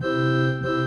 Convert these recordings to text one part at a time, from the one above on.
Música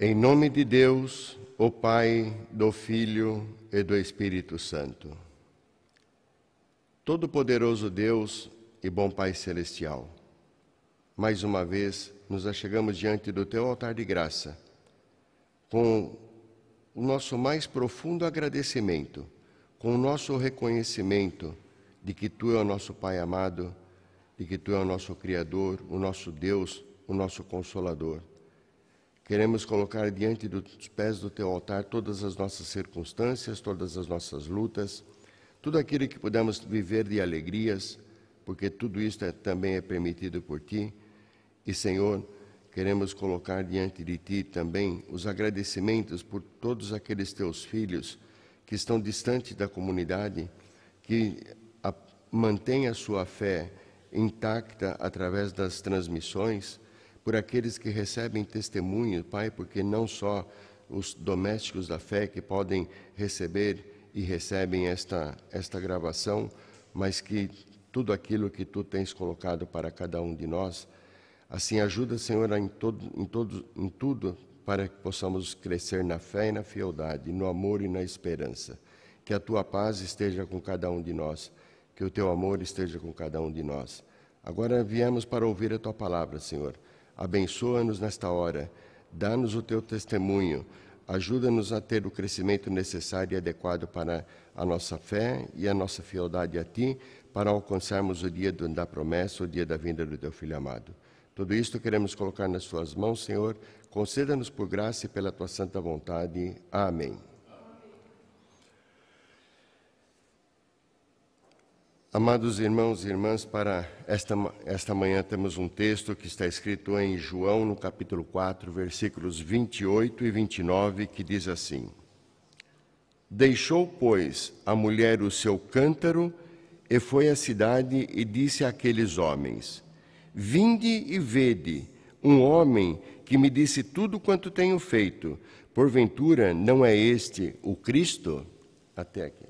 Em nome de Deus, o Pai, do Filho e do Espírito Santo. Todo-Poderoso Deus e bom Pai Celestial, mais uma vez nos achegamos diante do Teu altar de graça, com o nosso mais profundo agradecimento, com o nosso reconhecimento de que Tu é o nosso Pai amado, de que Tu é o nosso Criador, o nosso Deus, o nosso Consolador Queremos colocar diante dos pés do teu altar todas as nossas circunstâncias, todas as nossas lutas, tudo aquilo que pudemos viver de alegrias, porque tudo isto é, também é permitido por ti. E, Senhor, queremos colocar diante de ti também os agradecimentos por todos aqueles teus filhos que estão distantes da comunidade, que mantêm a sua fé intacta através das transmissões por aqueles que recebem testemunho, Pai, porque não só os domésticos da fé que podem receber e recebem esta, esta gravação, mas que tudo aquilo que tu tens colocado para cada um de nós, assim ajuda, Senhor, em, todo, em, todo, em tudo para que possamos crescer na fé e na fieldade, no amor e na esperança. Que a tua paz esteja com cada um de nós, que o teu amor esteja com cada um de nós. Agora viemos para ouvir a tua palavra, Senhor. Abençoa-nos nesta hora, dá-nos o teu testemunho, ajuda-nos a ter o crescimento necessário e adequado para a nossa fé e a nossa fieldade a ti, para alcançarmos o dia da promessa, o dia da vinda do teu filho amado. Tudo isto queremos colocar nas tuas mãos, Senhor. Conceda-nos por graça e pela tua santa vontade. Amém. Amados irmãos e irmãs, para esta, esta manhã temos um texto que está escrito em João, no capítulo 4, versículos 28 e 29, que diz assim: Deixou, pois, a mulher o seu cântaro e foi à cidade e disse àqueles homens: Vinde e vede um homem que me disse tudo quanto tenho feito. Porventura, não é este o Cristo? Até aqui.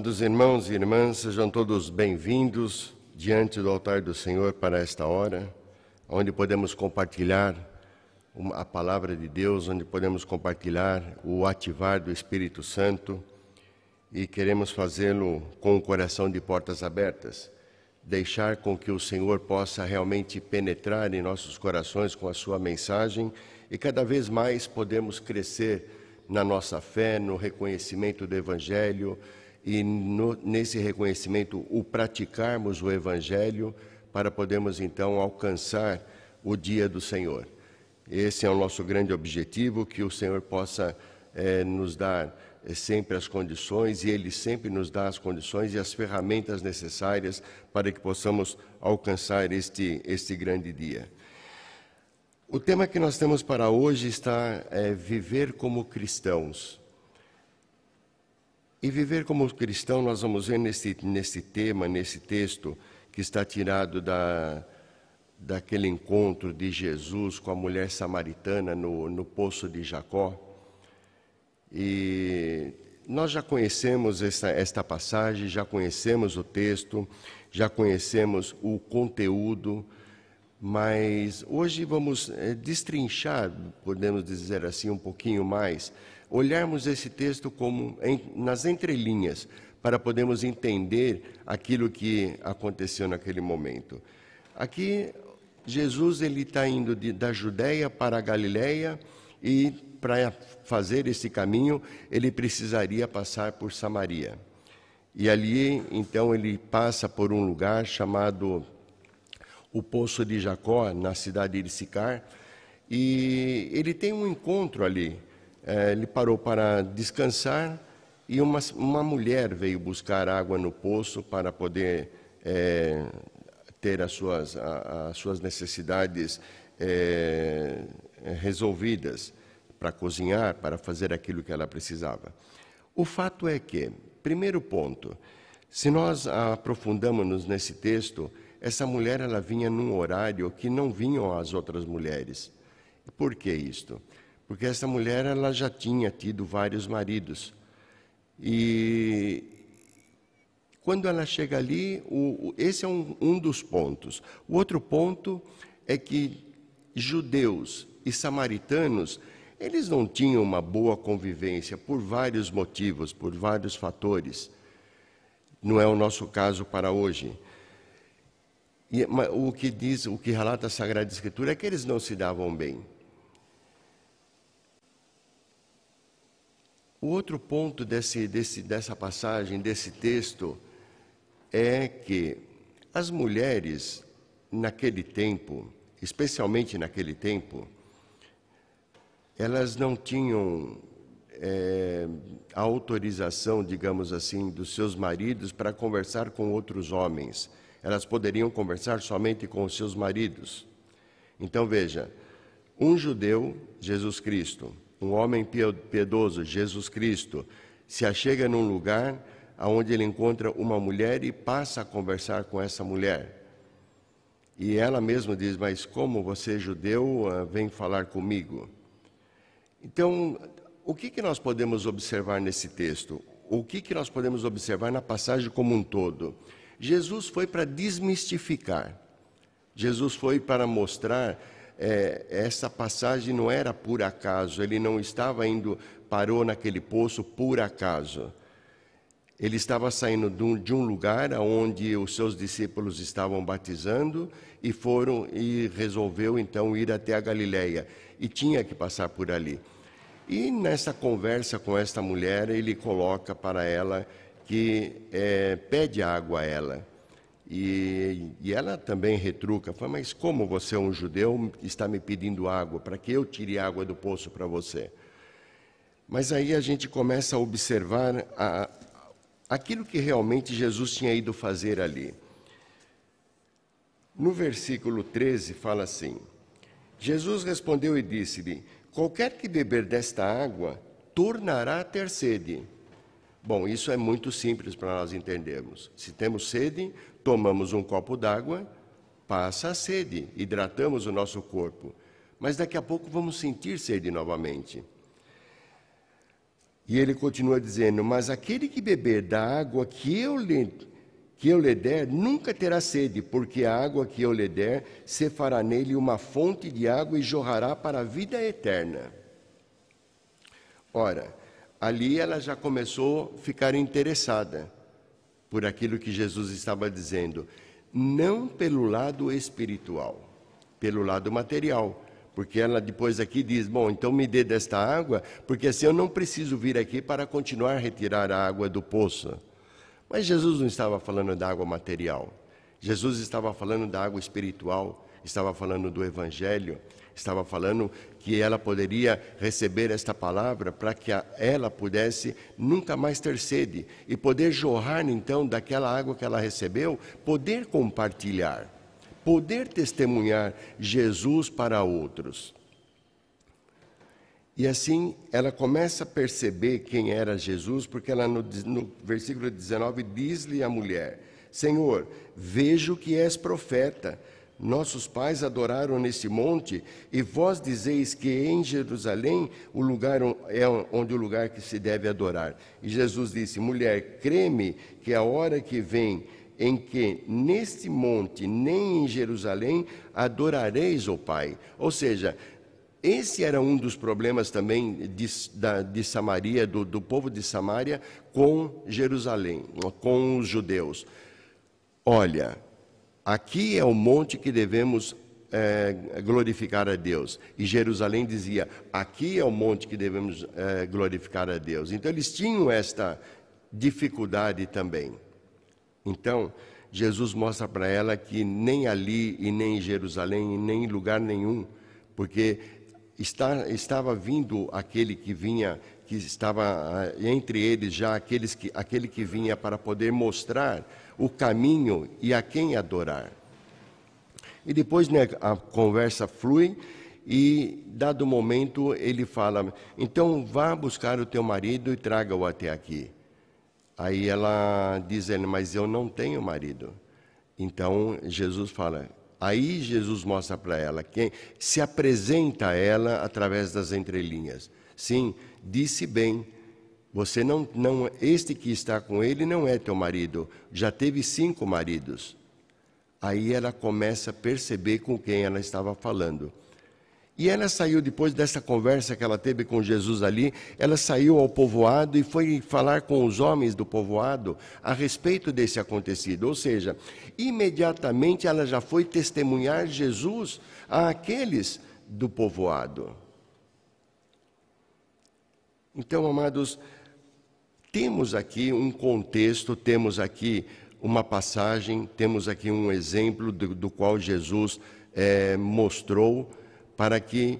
Amados irmãos e irmãs, sejam todos bem-vindos diante do altar do Senhor para esta hora, onde podemos compartilhar a palavra de Deus, onde podemos compartilhar o ativar do Espírito Santo e queremos fazê-lo com o coração de portas abertas, deixar com que o Senhor possa realmente penetrar em nossos corações com a sua mensagem e cada vez mais podemos crescer na nossa fé, no reconhecimento do Evangelho e no, nesse reconhecimento o praticarmos o Evangelho para podermos então alcançar o dia do Senhor. Esse é o nosso grande objetivo, que o Senhor possa eh, nos dar eh, sempre as condições e Ele sempre nos dá as condições e as ferramentas necessárias para que possamos alcançar este, este grande dia. O tema que nós temos para hoje está é, viver como cristãos. E viver como cristão, nós vamos ver nesse, nesse tema, nesse texto, que está tirado da, daquele encontro de Jesus com a mulher samaritana no, no poço de Jacó. E nós já conhecemos esta, esta passagem, já conhecemos o texto, já conhecemos o conteúdo, mas hoje vamos eh, destrinchar, podemos dizer assim, um pouquinho mais olharmos esse texto como em, nas entrelinhas, para podermos entender aquilo que aconteceu naquele momento. Aqui, Jesus ele está indo de, da Judéia para a Galiléia e para fazer esse caminho, ele precisaria passar por Samaria. E ali, então, ele passa por um lugar chamado o Poço de Jacó, na cidade de Sicar, e ele tem um encontro ali é, ele parou para descansar e uma, uma mulher veio buscar água no poço para poder é, ter as suas, a, as suas necessidades é, resolvidas, para cozinhar, para fazer aquilo que ela precisava. O fato é que, primeiro ponto, se nós aprofundamos nesse texto, essa mulher ela vinha num horário que não vinham as outras mulheres. Por que isto? porque essa mulher ela já tinha tido vários maridos. E quando ela chega ali, o, esse é um, um dos pontos. O outro ponto é que judeus e samaritanos eles não tinham uma boa convivência por vários motivos, por vários fatores. Não é o nosso caso para hoje. E, o que diz, o que relata a Sagrada Escritura é que eles não se davam bem. O outro ponto desse, desse, dessa passagem, desse texto, é que as mulheres, naquele tempo, especialmente naquele tempo, elas não tinham é, a autorização, digamos assim, dos seus maridos para conversar com outros homens. Elas poderiam conversar somente com os seus maridos. Então veja, um judeu, Jesus Cristo, um homem piedoso, Jesus Cristo, se achega num lugar onde ele encontra uma mulher e passa a conversar com essa mulher. E ela mesma diz: Mas como você, judeu, ah, vem falar comigo? Então, o que, que nós podemos observar nesse texto? O que, que nós podemos observar na passagem como um todo? Jesus foi para desmistificar, Jesus foi para mostrar é, essa passagem não era por acaso, ele não estava indo, parou naquele poço por acaso. Ele estava saindo de um, lugar onde os seus discípulos estavam batizando e foram e resolveu então ir até a Galileia e tinha que passar por ali. E nessa conversa com esta mulher, ele coloca para ela que é, pede água a ela. E, e, ela também retruca, fala, mas como você é um judeu, está me pedindo água, para que eu tire água do poço para você? Mas aí a gente começa a observar a, aquilo que realmente Jesus tinha ido fazer ali. No versículo 13 fala assim: Jesus respondeu e disse-lhe: Qualquer que beber desta água tornará a ter sede. Bom, isso é muito simples para nós entendermos. Se temos sede, tomamos um copo d'água, passa a sede, hidratamos o nosso corpo. Mas daqui a pouco vamos sentir sede novamente. E ele continua dizendo: Mas aquele que beber da água que eu lhe, que eu lhe der, nunca terá sede, porque a água que eu lhe der se fará nele uma fonte de água e jorrará para a vida eterna. Ora, ali ela já começou a ficar interessada por aquilo que Jesus estava dizendo, não pelo lado espiritual, pelo lado material. Porque ela depois aqui diz: Bom, então me dê desta água, porque assim eu não preciso vir aqui para continuar a retirar a água do poço. Mas Jesus não estava falando da água material. Jesus estava falando da água espiritual, estava falando do Evangelho, estava falando que ela poderia receber esta palavra para que ela pudesse nunca mais ter sede e poder jorrar então daquela água que ela recebeu, poder compartilhar, poder testemunhar Jesus para outros. E assim ela começa a perceber quem era Jesus, porque ela no, no versículo 19 diz-lhe a mulher: Senhor, vejo que és profeta nossos pais adoraram nesse monte, e vós dizeis que em Jerusalém o lugar é onde o lugar que se deve adorar. E Jesus disse: Mulher, creme que a hora que vem em que neste monte, nem em Jerusalém, adorareis o Pai. Ou seja, esse era um dos problemas também de, da, de Samaria, do, do povo de Samaria, com Jerusalém, com os judeus. Olha, Aqui é o monte que devemos é, glorificar a Deus. E Jerusalém dizia: aqui é o monte que devemos é, glorificar a Deus. Então eles tinham esta dificuldade também. Então Jesus mostra para ela que nem ali e nem em Jerusalém e nem em lugar nenhum, porque está, estava vindo aquele que vinha, que estava eh, entre eles já aqueles que, aquele que vinha para poder mostrar o caminho e a quem adorar. E depois né, a conversa flui e, dado momento, ele fala: Então vá buscar o teu marido e traga-o até aqui. Aí ela diz: Mas eu não tenho marido. Então Jesus fala: Aí Jesus mostra para ela quem se apresenta a ela através das entrelinhas. Sim, disse bem, você não, não, este que está com ele não é teu marido, já teve cinco maridos. Aí ela começa a perceber com quem ela estava falando. E ela saiu, depois dessa conversa que ela teve com Jesus ali, ela saiu ao povoado e foi falar com os homens do povoado a respeito desse acontecido. Ou seja, imediatamente ela já foi testemunhar Jesus àqueles do povoado. Então, amados, temos aqui um contexto, temos aqui uma passagem, temos aqui um exemplo do, do qual Jesus é, mostrou para que,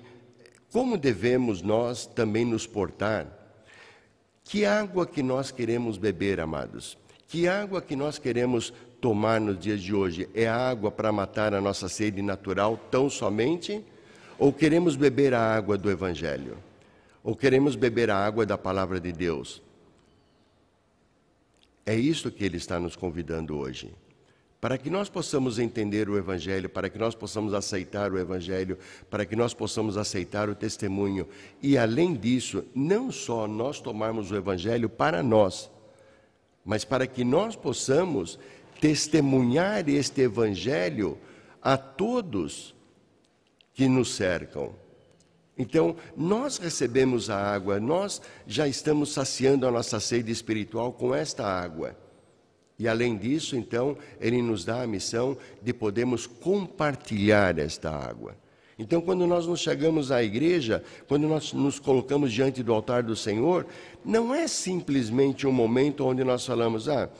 como devemos nós também nos portar. Que água que nós queremos beber, amados? Que água que nós queremos tomar nos dias de hoje? É água para matar a nossa sede natural tão somente? Ou queremos beber a água do Evangelho? Ou queremos beber a água da palavra de Deus? É isso que ele está nos convidando hoje. Para que nós possamos entender o Evangelho, para que nós possamos aceitar o Evangelho, para que nós possamos aceitar o testemunho. E além disso, não só nós tomarmos o Evangelho para nós, mas para que nós possamos testemunhar este Evangelho a todos que nos cercam. Então, nós recebemos a água, nós já estamos saciando a nossa sede espiritual com esta água. E além disso, então, ele nos dá a missão de podermos compartilhar esta água. Então, quando nós nos chegamos à igreja, quando nós nos colocamos diante do altar do Senhor, não é simplesmente um momento onde nós falamos, ah,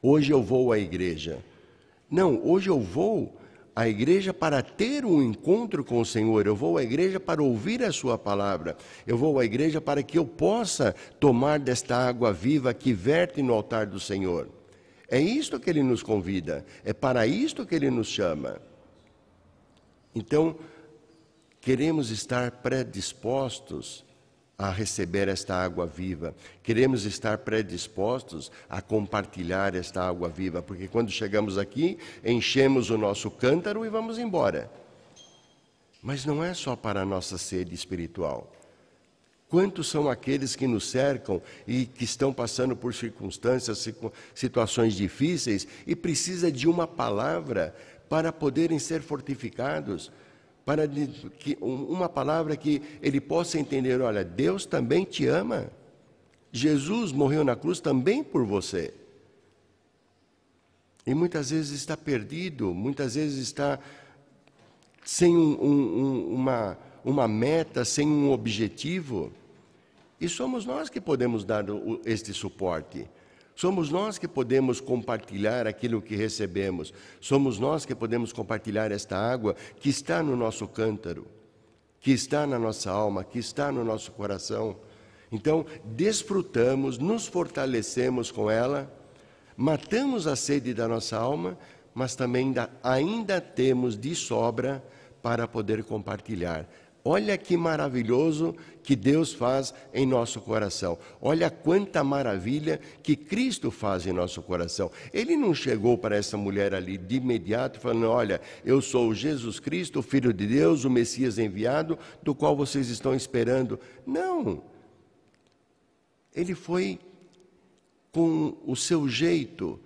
hoje eu vou à igreja. Não, hoje eu vou à igreja para ter um encontro com o Senhor, eu vou à igreja para ouvir a Sua palavra, eu vou à igreja para que eu possa tomar desta água viva que verte no altar do Senhor. É isto que Ele nos convida, é para isto que Ele nos chama. Então, queremos estar predispostos a receber esta água viva. Queremos estar predispostos a compartilhar esta água viva, porque quando chegamos aqui, enchemos o nosso cântaro e vamos embora. Mas não é só para a nossa sede espiritual. Quantos são aqueles que nos cercam e que estão passando por circunstâncias, situações difíceis e precisa de uma palavra para poderem ser fortificados? para que uma palavra que ele possa entender, olha, Deus também te ama. Jesus morreu na cruz também por você. E muitas vezes está perdido, muitas vezes está sem um, um, uma, uma meta, sem um objetivo. E somos nós que podemos dar este suporte. Somos nós que podemos compartilhar aquilo que recebemos. Somos nós que podemos compartilhar esta água que está no nosso cântaro, que está na nossa alma, que está no nosso coração. Então, desfrutamos, nos fortalecemos com ela, matamos a sede da nossa alma, mas também ainda, ainda temos de sobra para poder compartilhar Olha que maravilhoso que Deus faz em nosso coração. Olha quanta maravilha que Cristo faz em nosso coração. Ele não chegou para essa mulher ali de imediato falando: Olha, eu sou Jesus Cristo, Filho de Deus, o Messias enviado, do qual vocês estão esperando. Não. Ele foi com o seu jeito,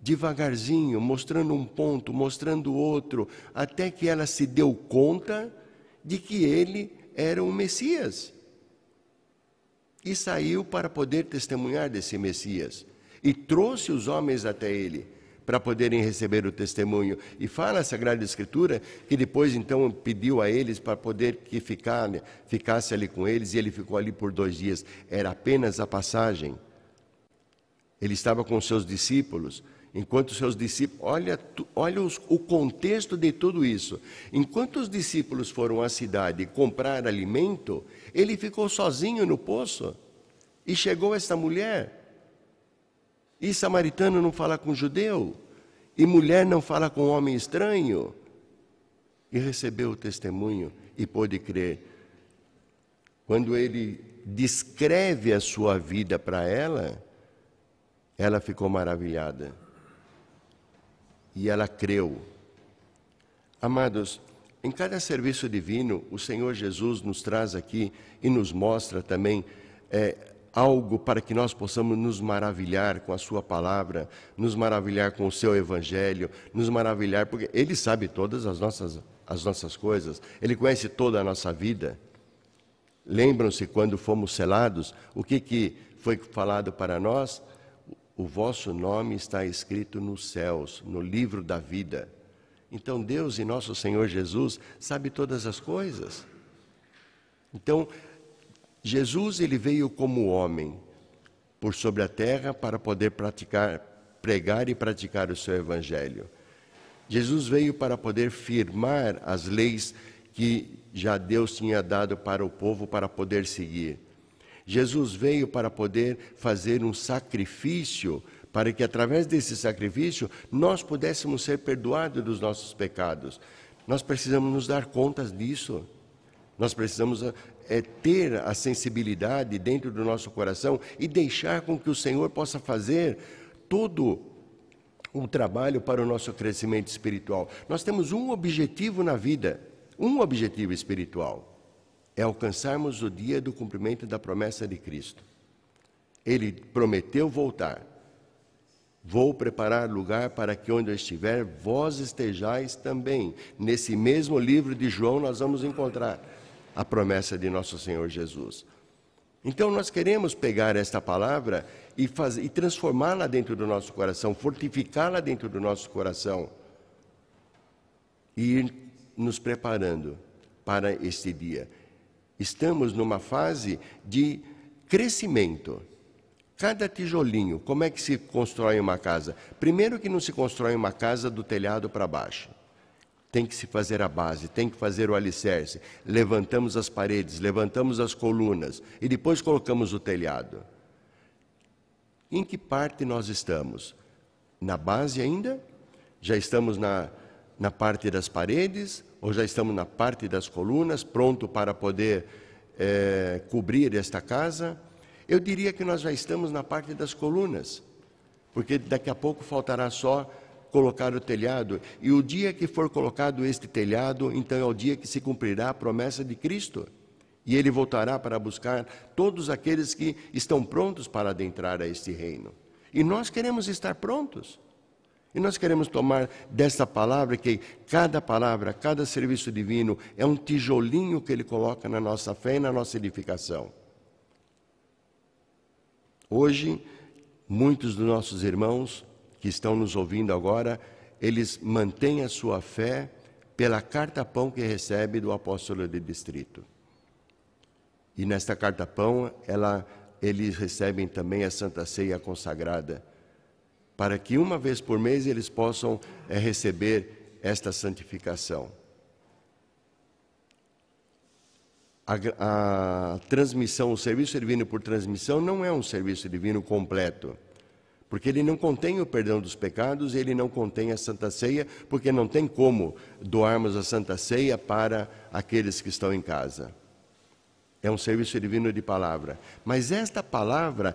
devagarzinho, mostrando um ponto, mostrando outro, até que ela se deu conta de que ele era o Messias. E saiu para poder testemunhar desse Messias. E trouxe os homens até ele para poderem receber o testemunho. E fala a Sagrada Escritura que depois então pediu a eles para poder que ficar, né, ficasse ali com eles e ele ficou ali por dois dias. Era apenas a passagem. Ele estava com seus discípulos, Enquanto seus discípulos, olha, olha os, o contexto de tudo isso. Enquanto os discípulos foram à cidade comprar alimento, ele ficou sozinho no poço. E chegou essa mulher. E samaritano não fala com judeu. E mulher não fala com homem estranho. E recebeu o testemunho e pôde crer. Quando ele descreve a sua vida para ela, ela ficou maravilhada e ela creu. Amados, em cada serviço divino, o Senhor Jesus nos traz aqui e nos mostra também é, algo para que nós possamos nos maravilhar com a Sua palavra, nos maravilhar com o Seu Evangelho, nos maravilhar, porque Ele sabe todas as nossas, as nossas coisas, Ele conhece toda a nossa vida. Lembram-se quando fomos selados, o que, que foi falado para nós? O vosso nome está escrito nos céus, no livro da vida. Então, Deus e nosso Senhor Jesus sabe todas as coisas. Então, Jesus ele veio como homem por sobre a terra para poder praticar, pregar e praticar o seu evangelho. Jesus veio para poder firmar as leis que já Deus tinha dado para o povo para poder seguir. Jesus veio para poder fazer um sacrifício, para que através desse sacrifício nós pudéssemos ser perdoados dos nossos pecados. Nós precisamos nos dar contas disso. Nós precisamos é, ter a sensibilidade dentro do nosso coração e deixar com que o Senhor possa fazer todo o trabalho para o nosso crescimento espiritual. Nós temos um objetivo na vida, um objetivo espiritual é alcançarmos o dia do cumprimento da promessa de Cristo. Ele prometeu voltar. Vou preparar lugar para que onde eu estiver, vós estejais também. Nesse mesmo livro de João, nós vamos encontrar a promessa de nosso Senhor Jesus. Então, nós queremos pegar esta palavra e, e transformá-la dentro do nosso coração, fortificá-la dentro do nosso coração e ir nos preparando para este dia. Estamos numa fase de crescimento. Cada tijolinho, como é que se constrói uma casa? Primeiro que não se constrói uma casa do telhado para baixo. Tem que se fazer a base, tem que fazer o alicerce. Levantamos as paredes, levantamos as colunas e depois colocamos o telhado. Em que parte nós estamos? Na base ainda? Já estamos na, na parte das paredes ou já estamos na parte das colunas, pronto para poder é, cobrir esta casa. Eu diria que nós já estamos na parte das colunas, porque daqui a pouco faltará só colocar o telhado. E o dia que for colocado este telhado, então é o dia que se cumprirá a promessa de Cristo. E ele voltará para buscar todos aqueles que estão prontos para adentrar a este reino. E nós queremos estar prontos. E nós queremos tomar desta palavra que cada palavra, cada serviço divino é um tijolinho que ele coloca na nossa fé e na nossa edificação. Hoje, muitos dos nossos irmãos que estão nos ouvindo agora, eles mantêm a sua fé pela carta-pão que recebe do apóstolo de distrito. E nesta carta-pão, eles recebem também a Santa Ceia consagrada para que uma vez por mês eles possam é, receber esta santificação. A, a, transmissão, o serviço divino por transmissão não é um serviço divino completo, porque ele não contém o perdão dos pecados, e ele não contém a Santa Ceia, porque não tem como doarmos a Santa Ceia para aqueles que estão em casa. É um serviço divino de palavra, mas esta palavra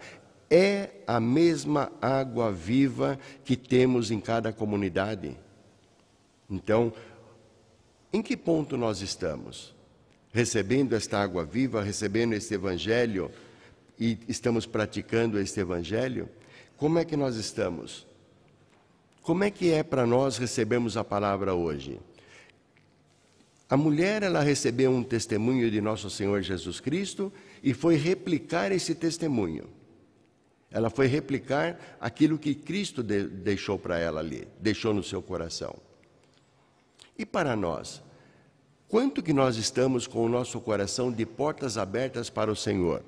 é a mesma água viva que temos em cada comunidade. Então, em que ponto nós estamos? Recebendo esta água viva, recebendo este evangelho e estamos praticando este evangelho? Como é que nós estamos? Como é que é para nós recebermos a palavra hoje? A mulher, ela recebeu um testemunho de nosso Senhor Jesus Cristo e foi replicar esse testemunho. Ela foi replicar aquilo que Cristo de, deixou para ela ali, deixou no seu coração. E para nós, quanto que nós estamos com o nosso coração de portas abertas para o Senhor?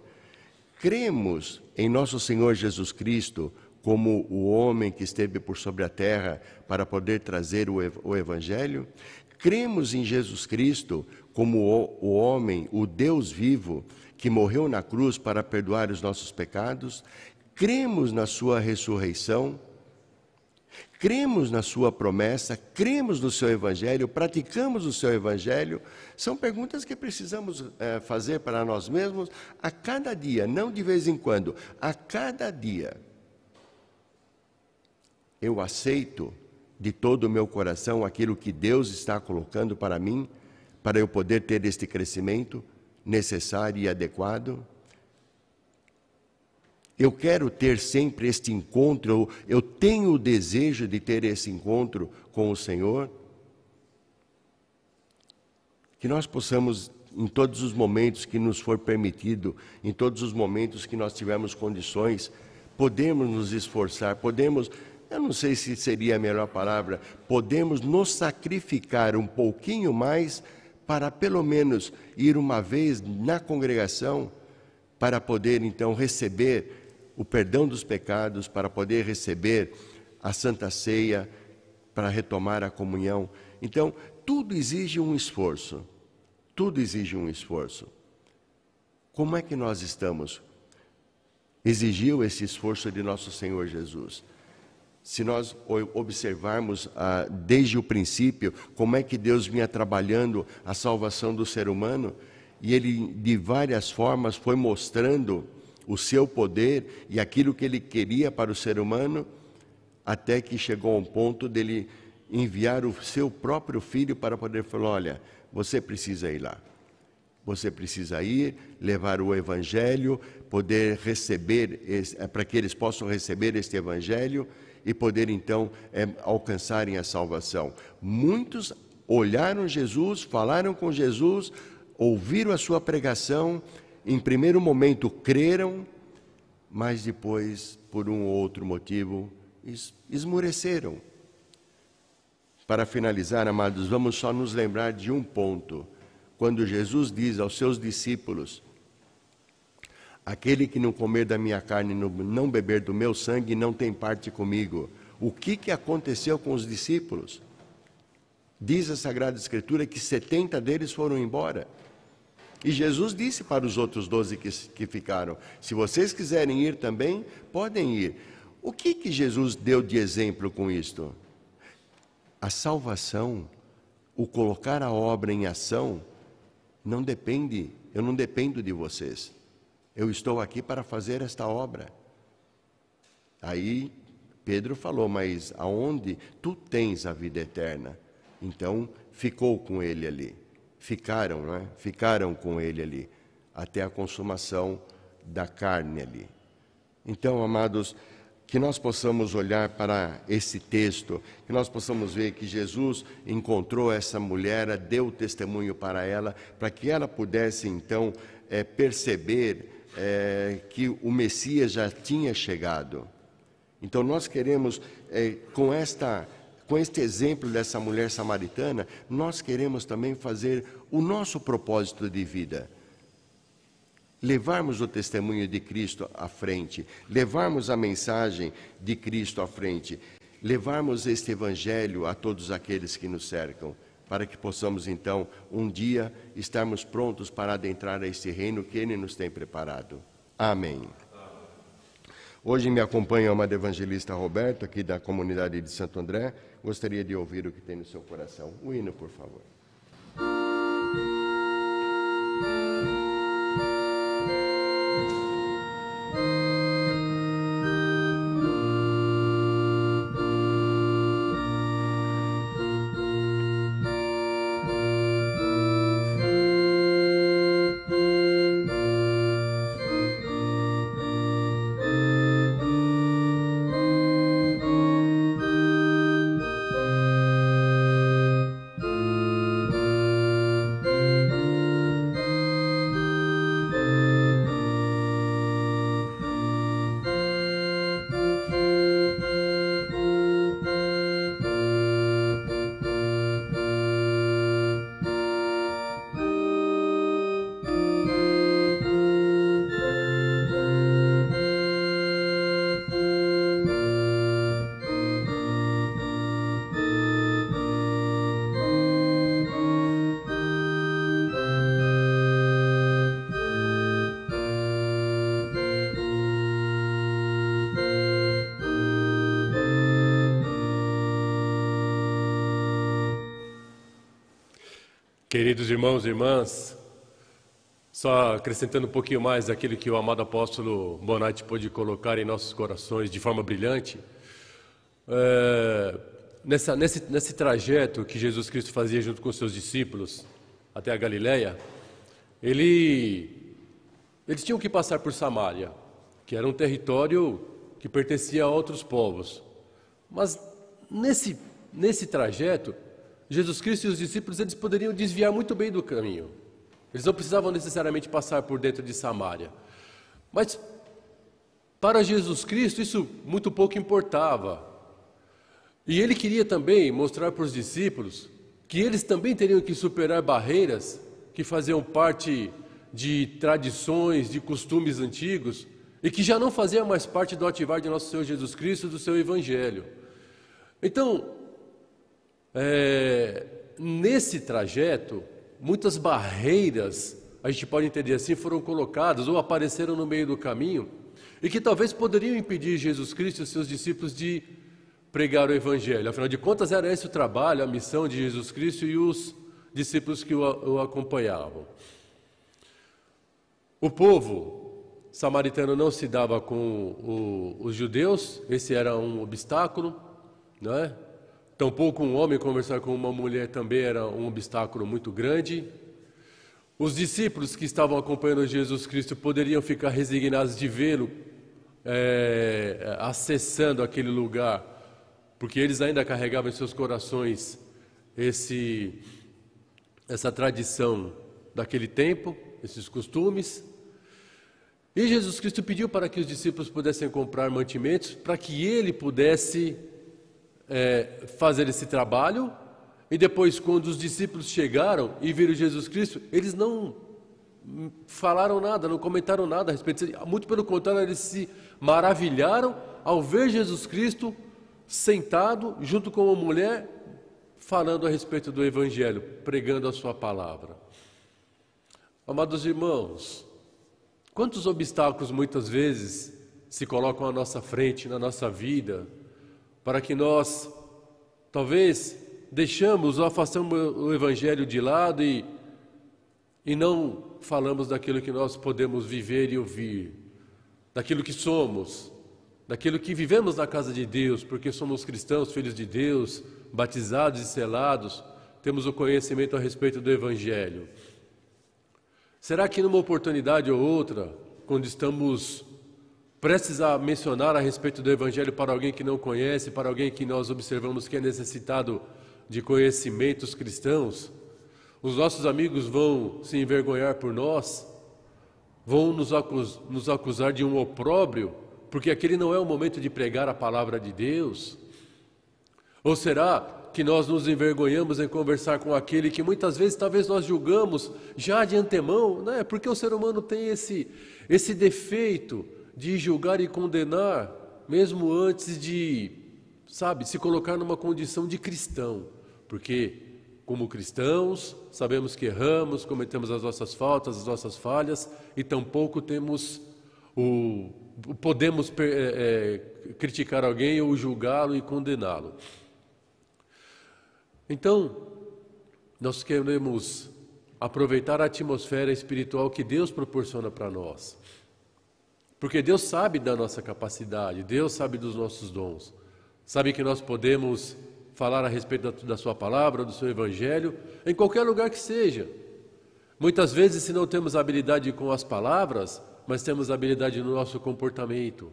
Cremos em nosso Senhor Jesus Cristo como o homem que esteve por sobre a terra para poder trazer o, o Evangelho? Cremos em Jesus Cristo como o, o homem, o Deus vivo, que morreu na cruz para perdoar os nossos pecados? cremos na Sua ressurreição, cremos na Sua promessa, cremos no Seu Evangelho, praticamos o Seu Evangelho, são perguntas que precisamos é, fazer para nós mesmos a cada dia, não de vez em quando, a cada dia. Eu aceito de todo o meu coração aquilo que Deus está colocando para mim, para eu poder ter este crescimento necessário e adequado? Eu quero ter sempre este encontro, eu tenho o desejo de ter esse encontro com o Senhor. Que nós possamos, em todos os momentos que nos for permitido, em todos os momentos que nós tivermos condições, podemos nos esforçar, podemos eu não sei se seria a melhor palavra, podemos nos sacrificar um pouquinho mais para pelo menos ir uma vez na congregação para poder então receber o perdão dos pecados, para poder receber a Santa Ceia, para retomar a comunhão. Então, tudo exige um esforço. Tudo exige um esforço. Como é que nós estamos? Exigiu esse esforço de nosso Senhor Jesus. Se nós observarmos ah, desde o princípio como é que Deus vinha trabalhando a salvação do ser humano, e ele de várias formas foi mostrando o seu poder e aquilo que ele queria para o ser humano, até que chegou a um ponto dele enviar o seu próprio filho para poder falar: olha, você precisa ir lá. Você precisa ir, levar o evangelho, poder receber, eh, para que eles possam receber este evangelho e poder então é, alcançarem a salvação. Muitos olharam Jesus, falaram com Jesus, ouviram a sua pregação em primeiro momento creram, mas depois, por um ou outro motivo, esmoreceram. Para finalizar, amados, vamos só nos lembrar de um ponto. Quando Jesus diz aos seus discípulos: Aquele que não comer da minha carne, não beber do meu sangue, não tem parte comigo. O que, que aconteceu com os discípulos? Diz a Sagrada Escritura que 70 deles foram embora. E Jesus disse para os outros doze que, que ficaram: se vocês quiserem ir também, podem ir. O que, que Jesus deu de exemplo com isto? A salvação, o colocar a obra em ação, não depende, eu não dependo de vocês. Eu estou aqui para fazer esta obra. Aí Pedro falou, mas aonde tu tens a vida eterna? Então ficou com ele ali ficaram, né? ficaram com ele ali, até a consumação da carne ali. Então, amados, que nós possamos olhar para esse texto, que nós possamos ver que Jesus encontrou essa mulher, deu testemunho para ela, para que ela pudesse então é, perceber é, que o Messias já tinha chegado. Então nós queremos, é, com esta com este exemplo dessa mulher samaritana, nós queremos também fazer o nosso propósito de vida. Levarmos o testemunho de Cristo à frente, levarmos a mensagem de Cristo à frente, levarmos este evangelho a todos aqueles que nos cercam, para que possamos então um dia estarmos prontos para adentrar a este reino que ele nos tem preparado. Amém. Hoje me acompanha a amada evangelista Roberto, aqui da comunidade de Santo André. Gostaria de ouvir o que tem no seu coração. O hino, por favor. Queridos irmãos e irmãs, só acrescentando um pouquinho mais daquilo que o amado apóstolo Bonatti pôde colocar em nossos corações de forma brilhante, é, nessa, nesse, nesse trajeto que Jesus Cristo fazia junto com seus discípulos até a Galiléia, ele, eles tinham que passar por Samaria, que era um território que pertencia a outros povos. Mas nesse, nesse trajeto, Jesus Cristo e os discípulos eles poderiam desviar muito bem do caminho. Eles não precisavam necessariamente passar por dentro de Samaria. Mas para Jesus Cristo isso muito pouco importava. E ele queria também mostrar para os discípulos que eles também teriam que superar barreiras que faziam parte de tradições, de costumes antigos e que já não faziam mais parte do ativar de nosso Senhor Jesus Cristo, do seu evangelho. Então, é, nesse trajeto, muitas barreiras, a gente pode entender assim, foram colocadas ou apareceram no meio do caminho e que talvez poderiam impedir Jesus Cristo e os seus discípulos de pregar o Evangelho. Afinal de contas, era esse o trabalho, a missão de Jesus Cristo e os discípulos que o acompanhavam. O povo samaritano não se dava com os judeus, esse era um obstáculo, não é? Tampouco um homem conversar com uma mulher também era um obstáculo muito grande. Os discípulos que estavam acompanhando Jesus Cristo poderiam ficar resignados de vê-lo é, acessando aquele lugar, porque eles ainda carregavam em seus corações esse, essa tradição daquele tempo, esses costumes. E Jesus Cristo pediu para que os discípulos pudessem comprar mantimentos, para que ele pudesse é, fazer esse trabalho. E depois, quando os discípulos chegaram e viram Jesus Cristo, eles não falaram nada, não comentaram nada a respeito. Muito pelo contrário, eles se maravilharam ao ver Jesus Cristo sentado junto com uma mulher falando a respeito do Evangelho, pregando a sua palavra. Amados irmãos, quantos obstáculos muitas vezes se colocam à nossa frente, na nossa vida, para que nós, talvez, deixamos ou afastamos o Evangelho de lado e, e não falamos daquilo que nós podemos viver e ouvir, daquilo que somos, daquilo que vivemos na casa de Deus, porque somos cristãos, filhos de Deus, batizados e selados, temos o conhecimento a respeito do Evangelho. Será que numa oportunidade ou outra, quando estamos prestes a mencionar a respeito do Evangelho para alguém que não conhece, para alguém que nós observamos que é necessitado de conhecimentos cristãos, os nossos amigos vão se envergonhar por nós, vão nos, acus nos acusar de um opróbrio, porque aquele não é o momento de pregar a palavra de Deus. Ou será que nós nos envergonhamos em conversar com aquele que muitas vezes talvez nós julgamos já de antemão, né? Porque o ser humano tem esse esse defeito de julgar e condenar, mesmo antes de, sabe, se colocar numa condição de cristão, porque como cristãos, sabemos que erramos, cometemos as nossas faltas, as nossas falhas, e tampouco temos o podemos é, é, criticar alguém ou julgá-lo e condená-lo. Então, nós queremos aproveitar a atmosfera espiritual que Deus proporciona para nós. Porque Deus sabe da nossa capacidade, Deus sabe dos nossos dons. Sabe que nós podemos falar a respeito da, da Sua palavra, do seu Evangelho, em qualquer lugar que seja. Muitas vezes, se não temos habilidade com as palavras, mas temos habilidade no nosso comportamento.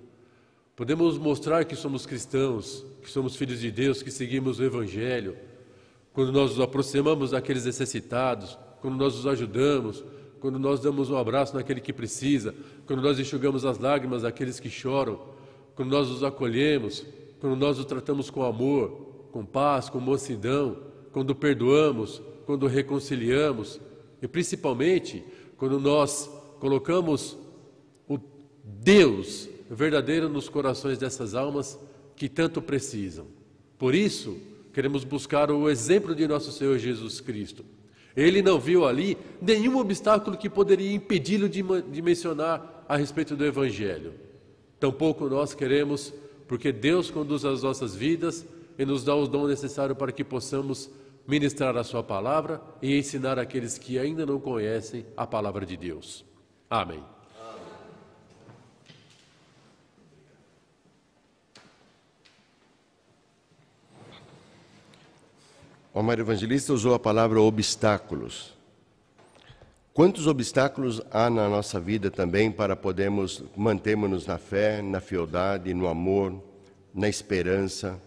Podemos mostrar que somos cristãos, que somos filhos de Deus, que seguimos o Evangelho. Quando nós nos aproximamos daqueles necessitados, quando nós os ajudamos, quando nós damos um abraço naquele que precisa, quando nós enxugamos as lágrimas daqueles que choram, quando nós os acolhemos, quando nós os tratamos com amor, com paz, com mocidão, quando perdoamos, quando reconciliamos e principalmente quando nós colocamos o Deus verdadeiro nos corações dessas almas que tanto precisam. Por isso, queremos buscar o exemplo de nosso Senhor Jesus Cristo ele não viu ali nenhum obstáculo que poderia impedi-lo de, de mencionar a respeito do Evangelho. Tampouco nós queremos, porque Deus conduz as nossas vidas e nos dá o dom necessário para que possamos ministrar a Sua palavra e ensinar aqueles que ainda não conhecem a palavra de Deus. Amém. O Amaro Evangelista usou a palavra obstáculos. Quantos obstáculos há na nossa vida também para podermos mantermos-nos na fé, na fieldade, no amor, na esperança?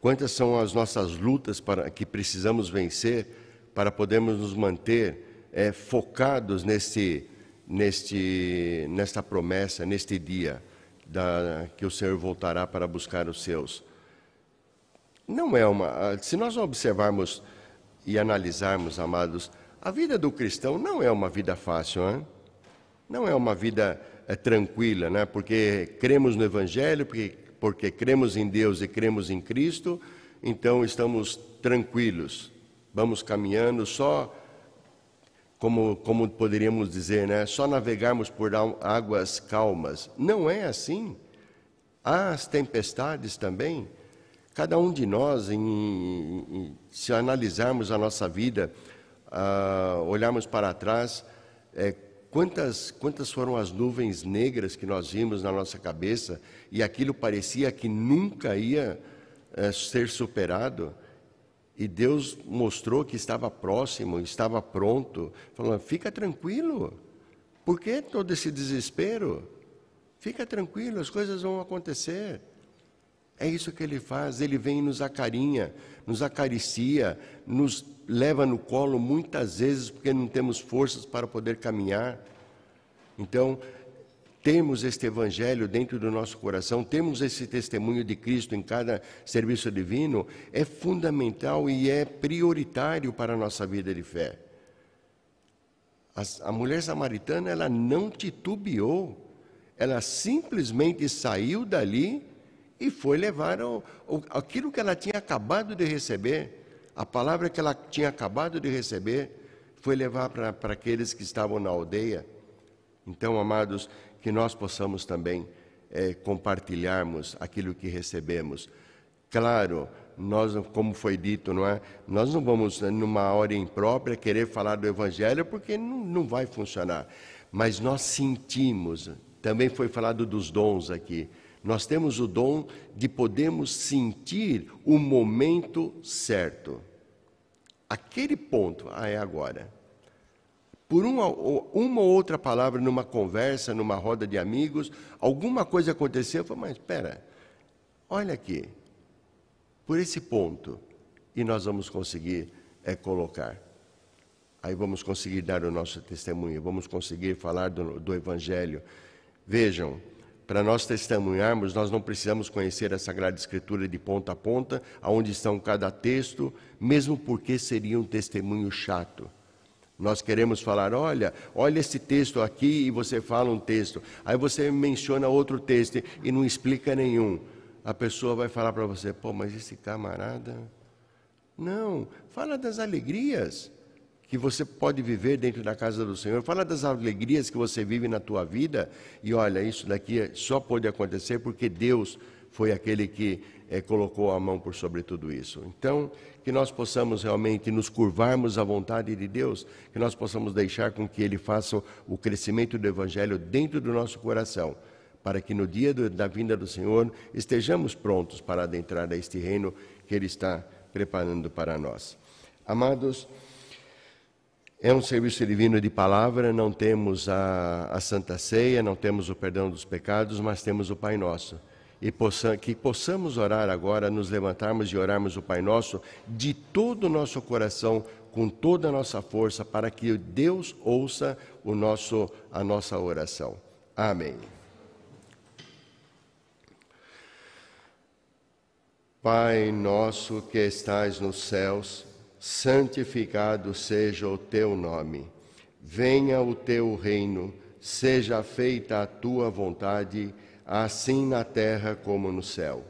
Quantas são as nossas lutas para que precisamos vencer para podermos nos manter é, focados neste, neste, nesta promessa, neste dia da, que o Senhor voltará para buscar os seus? Não é uma. Ah, se nós observarmos e analisarmos, amados, a vida do cristão não é uma vida fácil, hein? não é uma vida é, tranquila, né? porque cremos no Evangelho, porque, porque cremos em Deus e cremos em Cristo, então estamos tranquilos, vamos caminhando só, como, como poderíamos dizer, né? só navegarmos por águas calmas. Não é assim. Há as tempestades também. Cada um de nós, em, em, se analisarmos a nossa vida, uh, olharmos para trás, é, quantas, quantas foram as nuvens negras que nós vimos na nossa cabeça e aquilo parecia que nunca ia é, ser superado? E Deus mostrou que estava próximo, estava pronto, falando: fica tranquilo, por que todo esse desespero? Fica tranquilo, as coisas vão acontecer. É isso que ele faz, ele vem e nos acarinha, nos acaricia, nos leva no colo muitas vezes porque não temos forças para poder caminhar. Então, temos este evangelho dentro do nosso coração, temos esse testemunho de Cristo em cada serviço divino, é fundamental e é prioritário para a nossa vida de fé. A, a mulher samaritana, ela não titubeou, ela simplesmente saiu dali e foi levar o, o, aquilo que ela tinha acabado de receber, a palavra que ela tinha acabado de receber, foi levar para aqueles que estavam na aldeia. Então, amados, que nós possamos também é, compartilharmos aquilo que recebemos. Claro, nós, como foi dito, não é? Nós não vamos, né, numa hora imprópria, querer falar do Evangelho, porque não, não vai funcionar. Mas nós sentimos, também foi falado dos dons aqui, nós temos o dom de podermos sentir o momento certo. Aquele ponto, ah, é agora. Por uma, uma outra palavra numa conversa, numa roda de amigos, alguma coisa aconteceu, eu falei, mas espera, olha aqui, por esse ponto, e nós vamos conseguir é, colocar. Aí vamos conseguir dar o nosso testemunho, vamos conseguir falar do, do Evangelho. Vejam, para nós testemunharmos, nós não precisamos conhecer a Sagrada Escritura de ponta a ponta, aonde estão cada texto, mesmo porque seria um testemunho chato. Nós queremos falar, olha, olha esse texto aqui e você fala um texto, aí você menciona outro texto e não explica nenhum. A pessoa vai falar para você, pô, mas esse camarada. Não, fala das alegrias que você pode viver dentro da casa do Senhor. Fala das alegrias que você vive na tua vida e olha, isso daqui só pode acontecer porque Deus foi aquele que é, colocou a mão por sobre tudo isso. Então, que nós possamos realmente nos curvarmos à vontade de Deus, que nós possamos deixar com que Ele faça o crescimento do Evangelho dentro do nosso coração, para que no dia do, da vinda do Senhor estejamos prontos para adentrar a este reino que Ele está preparando para nós. Amados, é um serviço divino de palavra, não temos a, a, Santa Ceia, não temos o perdão dos pecados, mas temos o Pai Nosso. E possa, que possamos orar agora, nos levantarmos e orarmos o Pai Nosso de todo o nosso coração, com toda a nossa força, para que Deus ouça o nosso, a nossa oração. Amém. Pai nosso que estais nos céus, santificado seja o teu nome. Venha o teu reino, seja feita a tua vontade, assim na terra como no céu.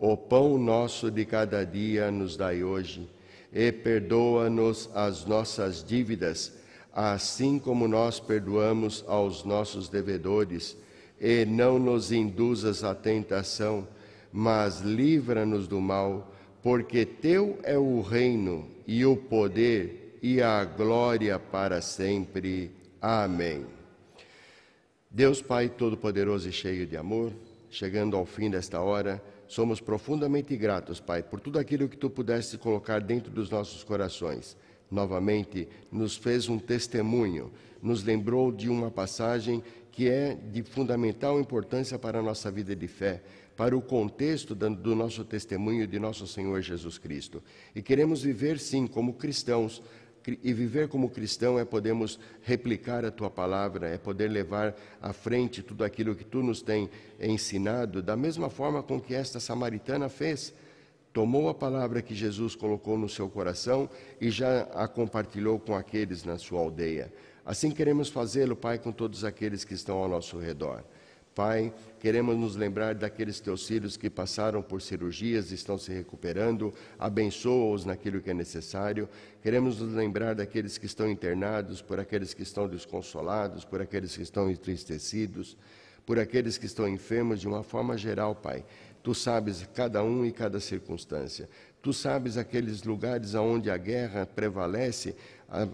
O pão nosso de cada dia nos dai hoje, e perdoa-nos as nossas dívidas, assim como nós perdoamos aos nossos devedores, e não nos induzas à tentação, mas livra-nos do mal porque teu é o reino e o poder e a glória para sempre. Amém. Deus Pai Todo-Poderoso e cheio de amor, chegando ao fim desta hora, somos profundamente gratos, Pai, por tudo aquilo que tu pudeste colocar dentro dos nossos corações. Novamente, nos fez um testemunho, nos lembrou de uma passagem que é de fundamental importância para a nossa vida de fé, para o contexto do nosso testemunho de nosso Senhor Jesus Cristo. E queremos viver, sim, como cristãos. E viver como cristão é podermos replicar a tua palavra, é poder levar à frente tudo aquilo que tu nos tem ensinado, da mesma forma com que esta samaritana fez tomou a palavra que Jesus colocou no seu coração e já a compartilhou com aqueles na sua aldeia. Assim queremos fazê-lo, Pai, com todos aqueles que estão ao nosso redor. Pai, queremos nos lembrar daqueles teus filhos que passaram por cirurgias e estão se recuperando, abençoa-os naquilo que é necessário. Queremos nos lembrar daqueles que estão internados, por aqueles que estão desconsolados, por aqueles que estão entristecidos, por aqueles que estão enfermos de uma forma geral, Pai. Tu sabes cada um e cada circunstância. Tu sabes aqueles lugares onde a guerra prevalece,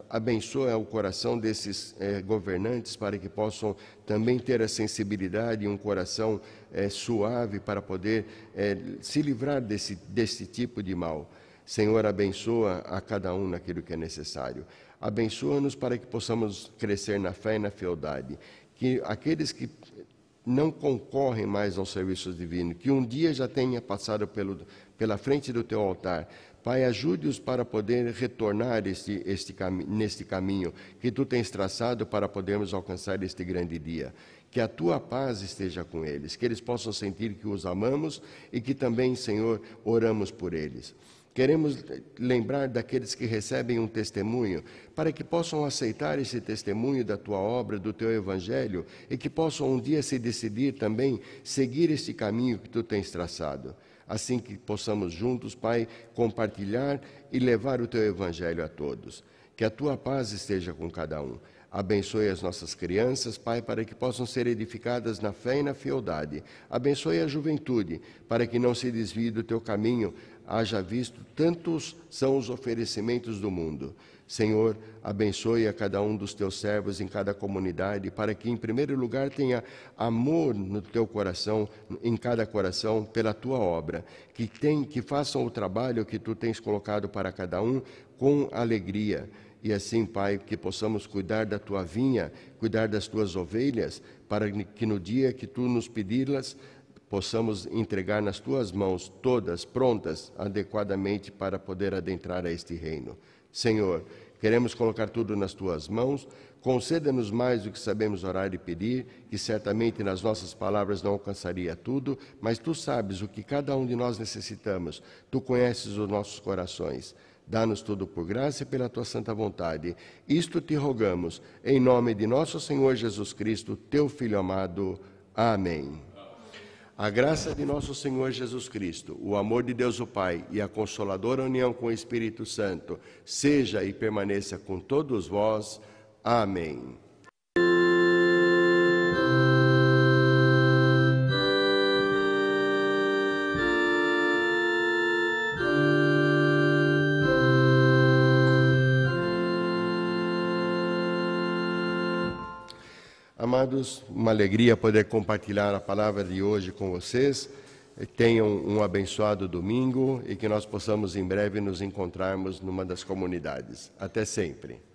abençoa o coração desses eh, governantes para que possam também ter a sensibilidade e um coração eh, suave para poder eh, se livrar desse, desse tipo de mal. Senhor, abençoa a cada um naquilo que é necessário. Abençoa-nos para que possamos crescer na fé e na fealdade. Que aqueles que não concorrem mais ao serviço divino, que um dia já tenha passado pelo, pela frente do teu altar. Pai, ajude-os para poder retornar este, este, neste caminho que tu tens traçado para podermos alcançar este grande dia. Que a tua paz esteja com eles, que eles possam sentir que os amamos e que também, Senhor, oramos por eles. Queremos lembrar daqueles que recebem um testemunho, para que possam aceitar esse testemunho da tua obra, do teu evangelho, e que possam um dia se decidir também seguir este caminho que tu tens traçado. Assim que possamos juntos, Pai, compartilhar e levar o teu evangelho a todos. Que a tua paz esteja com cada um. Abençoe as nossas crianças, Pai, para que possam ser edificadas na fé e na fieldade. Abençoe a juventude, para que não se desvie do teu caminho, haja visto, tantos são os oferecimentos do mundo. Senhor, abençoe a cada um dos teus servos em cada comunidade, para que, em primeiro lugar, tenha amor no teu coração, em cada coração, pela tua obra, que, tem, que façam o trabalho que tu tens colocado para cada um com alegria. E assim, Pai, que possamos cuidar da tua vinha, cuidar das tuas ovelhas, para que no dia que tu nos pedi-las, possamos entregar nas tuas mãos, todas prontas adequadamente para poder adentrar a este reino. Senhor, queremos colocar tudo nas tuas mãos. Conceda-nos mais do que sabemos orar e pedir, que certamente nas nossas palavras não alcançaria tudo, mas tu sabes o que cada um de nós necessitamos, tu conheces os nossos corações. Dá-nos tudo por graça e pela tua santa vontade. Isto te rogamos, em nome de nosso Senhor Jesus Cristo, teu Filho amado. Amém. A graça de nosso Senhor Jesus Cristo, o amor de Deus o Pai e a consoladora união com o Espírito Santo seja e permaneça com todos vós. Amém. amados, uma alegria poder compartilhar a palavra de hoje com vocês. Tenham um abençoado domingo e que nós possamos em breve nos encontrarmos numa das comunidades. Até sempre.